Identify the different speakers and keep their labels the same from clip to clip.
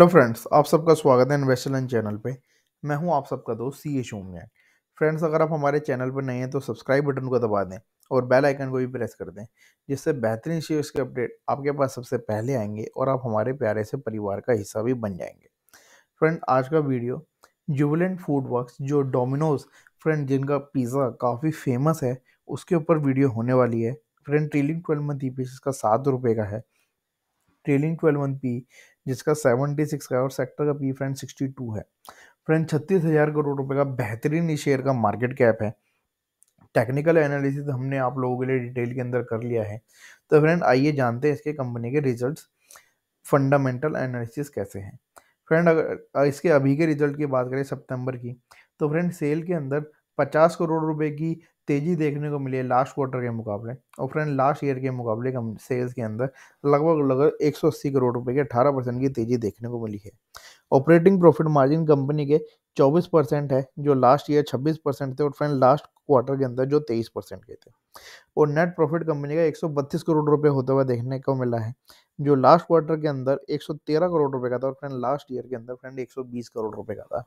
Speaker 1: hello friends आप सबका स्वागत है इन्वेस्टर चैनल पे मैं हूं आप सबका दोस्त सी ए शोमयान फ्रेंड्स अगर आप हमारे चैनल पर नए हैं तो सब्सक्राइब बटन को दबा दें और बेल आइकन को भी प्रेस कर दें जिससे बेहतरीन शेयर्स के अपडेट आपके पास सबसे पहले आएंगे और आप हमारे प्यारे से परिवार का हिस्सा भी बन जाएंगे फ्रेंड आज का वीडियो जुबलेंट फूड वर्क जो डोमिनोज फ्रेंड जिनका पिज़्ज़ा काफ़ी फेमस है उसके ऊपर वीडियो होने वाली है friend trailing twelve month E का सात रुपये का है ट्रेलिंग ट्वेल्व वन पी जिसका सेवेंटी सिक्स का और सेक्टर का पी फ्रेंड सिक्सटी टू है फ्रेंड छत्तीस हज़ार करोड़ रुपए का बेहतरीन इस शेयर का मार्केट कैप है टेक्निकल एनालिसिस हमने आप लोगों के लिए डिटेल के अंदर कर लिया है तो फ्रेंड आइए जानते हैं इसके कंपनी के रिजल्ट्स फंडामेंटल एनालिसिस कैसे हैं फ्रेंड अगर इसके अभी के रिजल्ट की बात करें सितंबर की तो फ्रेंड सेल के अंदर पचास करोड़ रुपए की तेज़ी देखने को मिली है लास्ट क्वार्टर के मुकाबले और फ्रेंड लास्ट ईयर के मुकाबले कम सेल्स के अंदर लगभग लगभग 180 करोड़ रुपए के 18 परसेंट की तेज़ी देखने को मिली है ऑपरेटिंग प्रॉफिट मार्जिन कंपनी के 24 परसेंट है जो लास्ट ईयर 26 परसेंट थे और फ्रेंड लास्ट क्वार्टर के अंदर जो 23 परसेंट के थे और नेट प्रॉफिट कंपनी का बत्तीस करोड़ रुपये होता हुआ देखने को मिला है जो लास्ट क्वार्टर के अंदर 113 करोड़ रुपए का था और फ्रेंड लास्ट ईयर के अंदर फ्रेंड 120 करोड़ रुपए का था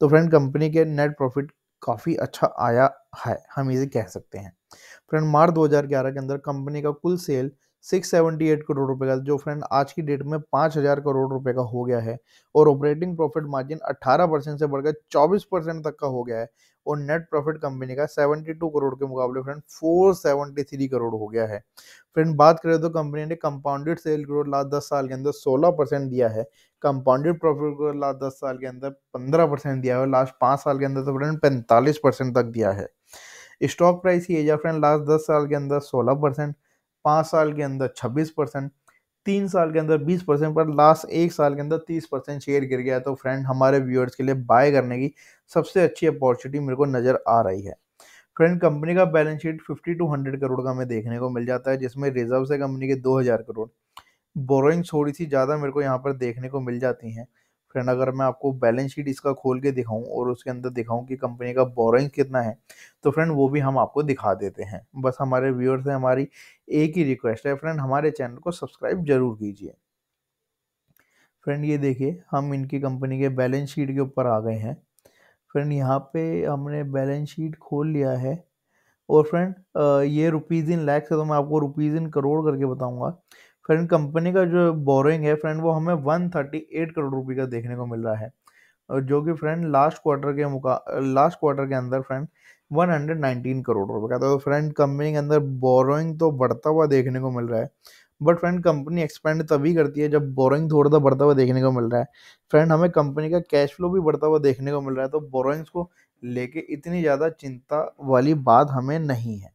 Speaker 1: तो फ्रेंड कंपनी के नेट प्रॉफिट काफ़ी अच्छा आया है हम इसे कह सकते हैं फ्रेंड मार्च 2011 के अंदर कंपनी का कुल सेल 678 करोड़ रुपए का जो फ्रेंड आज की डेट में 5000 करोड़ रुपए का हो गया है और ऑपरेटिंग प्रॉफिट मार्जिन 18 परसेंट से बढ़कर 24 परसेंट तक का हो गया है और नेट प्रॉफिट कंपनी का 72 करोड़ के मुकाबले फ्रेंड 473 करोड़ हो गया है फ्रेंड बात करें तो कंपनी ने कंपाउंडेड सेल ग्रोथ लास्ट दस साल के अंदर सोलह परसेंट दिया है कंपाउंडेड प्रॉफिट ग्रोथ लास्ट दस साल के अंदर पंद्रह परसेंट दिया है लास्ट पाँच साल के अंदर तो फ्रेंड पैंतालीस परसेंट तक दिया है स्टॉक प्राइस ही है फ्रेंड लास्ट दस साल के अंदर सोलह परसेंट पाँच साल के अंदर छब्बीस परसेंट तीन साल के अंदर बीस परसेंट पर लास्ट एक साल के अंदर तीस परसेंट शेयर गिर गया तो फ्रेंड हमारे व्यूअर्स के लिए बाय करने की सबसे अच्छी अपॉर्चुनिटी मेरे को नज़र आ रही है फ्रेंड कंपनी का balance sheet fifty two hundred crore का हमें देखने को मिल जाता है जिसमें रिजर्व है कंपनी के दो हज़ार करोड़ बोरोइंग थोड़ी सी ज़्यादा मेरे को यहाँ पर देखने को मिल जाती हैं फ्रेंड अगर मैं आपको बैलेंस शीट इसका खोल के दिखाऊं और उसके अंदर दिखाऊं कि कंपनी का बोरिंग कितना है तो फ्रेंड वो भी हम आपको दिखा देते हैं बस हमारे व्यूअर्स से हमारी एक ही रिक्वेस्ट है फ्रेंड हमारे चैनल को सब्सक्राइब जरूर कीजिए फ्रेंड ये देखिए हम इनकी कंपनी के बैलेंस शीट के ऊपर आ गए हैं फ्रेंड यहाँ पे हमने बैलेंस शीट खोल लिया है और फ्रेंड ये रुपीज़ इन लैक्स है तो मैं आपको रुपीज़ इन करोड़ करके बताऊँगा फ्रेंड कंपनी का जो बोरोइंग है फ्रेंड वो हमें एट करोड़ रुपए का देखने को मिल रहा है और जो कि फ्रेंड लास्ट क्वार्टर के मुका लास्ट क्वार्टर के अंदर फ्रेंड 119 करोड़ रुपए का तो फ्रेंड कंपनी के अंदर बोरोइंग तो बढ़ता हुआ देखने को मिल रहा है बट फ्रेंड कंपनी एक्सपेंड तभी करती है जब बोरोइंग थोड़ा सा बढ़ता हुआ देखने को मिल रहा है फ्रेंड हमें कंपनी का कैश फ्लो भी बढ़ता हुआ देखने को मिल रहा है तो बोरोइंग्स को लेके इतनी ज़्यादा चिंता वाली बात हमें नहीं है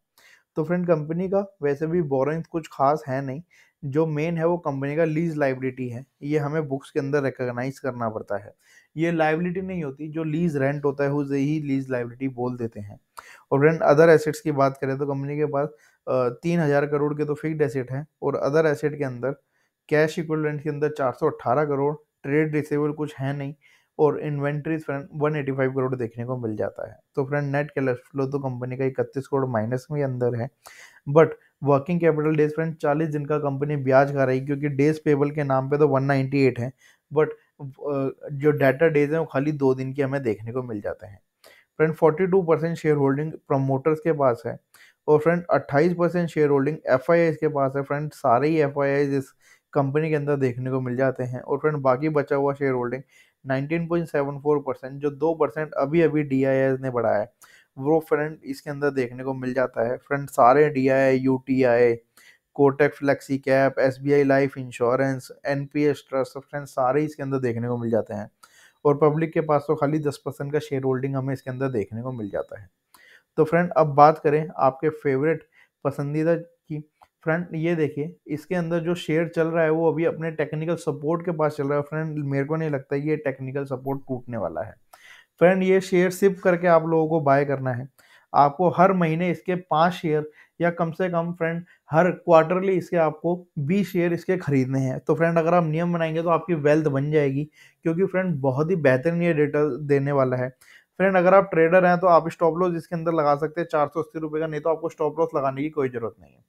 Speaker 1: तो फ्रेंड कंपनी का वैसे भी बोरोइंग्स कुछ खास है नहीं जो मेन है वो कंपनी का लीज लाइबिलिटी है ये हमें बुक्स के अंदर रिकोगनाइज करना पड़ता है ये लाइबिलिटी नहीं होती जो लीज रेंट होता है उसे ही लीज लाइबिलिटी बोल देते हैं और रेंट अदर एसेट्स की बात करें तो कंपनी के पास तीन हज़ार करोड़ के तो फिक्स एसेट हैं और अदर एसेट के अंदर कैश इक्वलेंट के अंदर चार सौ अट्ठारह करोड़ ट्रेड रिसेबल कुछ है नहीं और inventories friend one eighty five crore देखने को मिल जाता है तो फ्रेंड नेट कैश फ्लो तो कंपनी का इकतीस करोड़ माइनस में अंदर है but working capital days friend चालीस दिन का कंपनी ब्याज खा रही क्योंकि डेज पेबल के नाम पे तो वन नाइनटी एट है बट जो डाटा डेज है वो खाली दो दिन के हमें देखने को मिल जाते हैं friend forty two percent share holding promoters के पास है और फ्रेंड अट्ठाईस परसेंट शेयर होल्डिंग एफ के पास है फ्रेंड सारे ही एफ इस कंपनी के अंदर देखने को मिल जाते हैं और फ्रेंड बाकी बचा हुआ शेयर होल्डिंग फोर परसेंट जो दो परसेंट अभी अभी डी ने बढ़ाया है वो फ्रंट इसके अंदर देखने को मिल जाता है फ्रंट सारे D I U T I Kotak flexi cap S B I life insurance N P S trust friend सारे इसके अंदर देखने को मिल जाते हैं और पब्लिक के पास तो खाली दस परसेंट का शेयर होल्डिंग हमें इसके अंदर देखने को मिल जाता है तो फ्रेंड अब बात करें आपके फेवरेट पसंदीदा की फ्रेंड ये देखिए इसके अंदर जो शेयर चल रहा है वो अभी अपने टेक्निकल सपोर्ट के पास चल रहा है फ्रेंड मेरे को नहीं लगता ये टेक्निकल सपोर्ट टूटने वाला है फ्रेंड ये शेयर सिप करके आप लोगों को बाय करना है आपको हर महीने इसके पाँच शेयर या कम से कम फ्रेंड हर क्वार्टरली इसके आपको बीस शेयर इसके खरीदने हैं तो फ्रेंड अगर आप नियम बनाएंगे तो आपकी वेल्थ बन जाएगी क्योंकि फ्रेंड बहुत ही बेहतरीन ये डेटा देने वाला है फ्रेंड अगर आप ट्रेडर हैं तो आप स्टॉप लॉस इसके अंदर लगा सकते हैं चार सौ अस्सी रुपये का नहीं तो आपको स्टॉप लॉस लगाने की कोई ज़रूरत नहीं है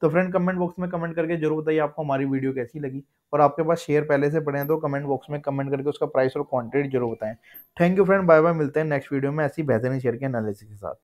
Speaker 1: तो फ्रेंड कमेंट बॉक्स में कमेंट करके जरूर बताइए आपको हमारी वीडियो कैसी लगी और आपके पास शेयर पहले से पड़े हैं तो कमेंट बॉक्स में कमेंट करके उसका प्राइस और क्वांटिटी जरूर बताएं thank you friend bye bye मिलते हैं नेक्स्ट वीडियो में ऐसी बेहतरीन शेयर के एनालिसिस के साथ